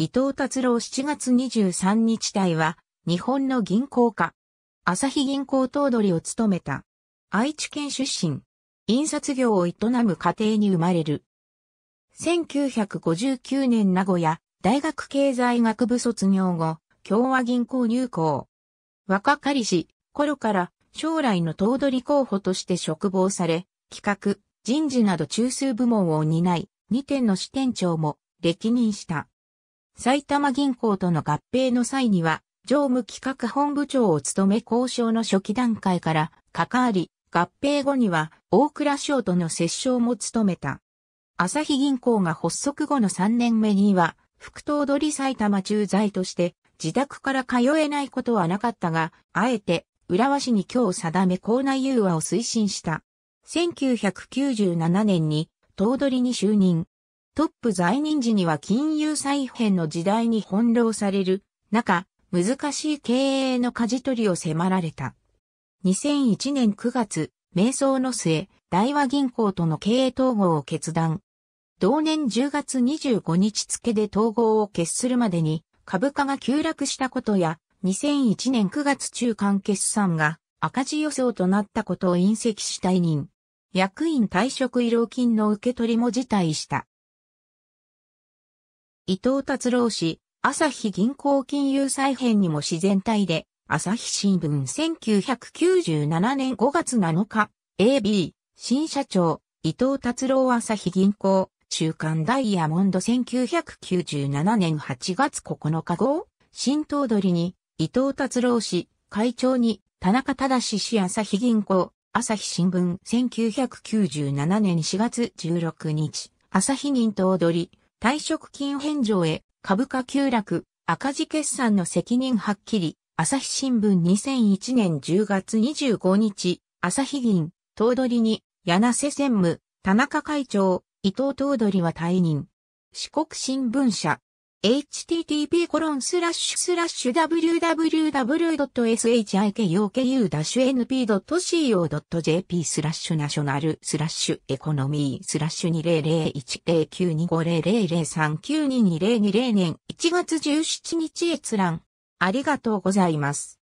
伊藤達郎7月23日隊は、日本の銀行家。朝日銀行頭取を務めた。愛知県出身。印刷業を営む家庭に生まれる。1959年名古屋、大学経済学部卒業後、共和銀行入行。若かりし、頃から将来の頭取候補として職望され、企画、人事など中枢部門を担い、2点の支店長も歴任した。埼玉銀行との合併の際には、常務企画本部長を務め交渉の初期段階から関わり、合併後には大倉省との折衝も務めた。朝日銀行が発足後の3年目には、副頭取埼玉駐在として自宅から通えないことはなかったが、あえて浦和市に今日定め校内融和を推進した。1997年に頭取に就任。トップ在任時には金融再編の時代に翻弄される中、難しい経営の舵取りを迫られた。2001年9月、瞑想の末、大和銀行との経営統合を決断。同年10月25日付で統合を決するまでに株価が急落したことや、2001年9月中間決算が赤字予想となったことを隕石し退任。役員退職慰労金の受け取りも辞退した。伊藤達郎氏、朝日銀行金融再編にも自然体で、朝日新聞1997年5月7日、AB、新社長、伊藤達郎朝日銀行、中間ダイヤモンド1997年8月9日号、新頭取に、伊藤達郎氏、会長に、田中正氏朝日銀行、朝日新聞1997年4月16日、朝日銀頭取、退職金返上へ、株価急落、赤字決算の責任はっきり、朝日新聞2001年10月25日、朝日銀、頭取に、柳瀬専務、田中会長、伊藤頭取は退任。四国新聞社、http://www.shikyoku-np.co.jp スラッシュナショナルスラッシュエコノミースラッシュ2001092500392202年1月17日閲覧。ありがとうございます。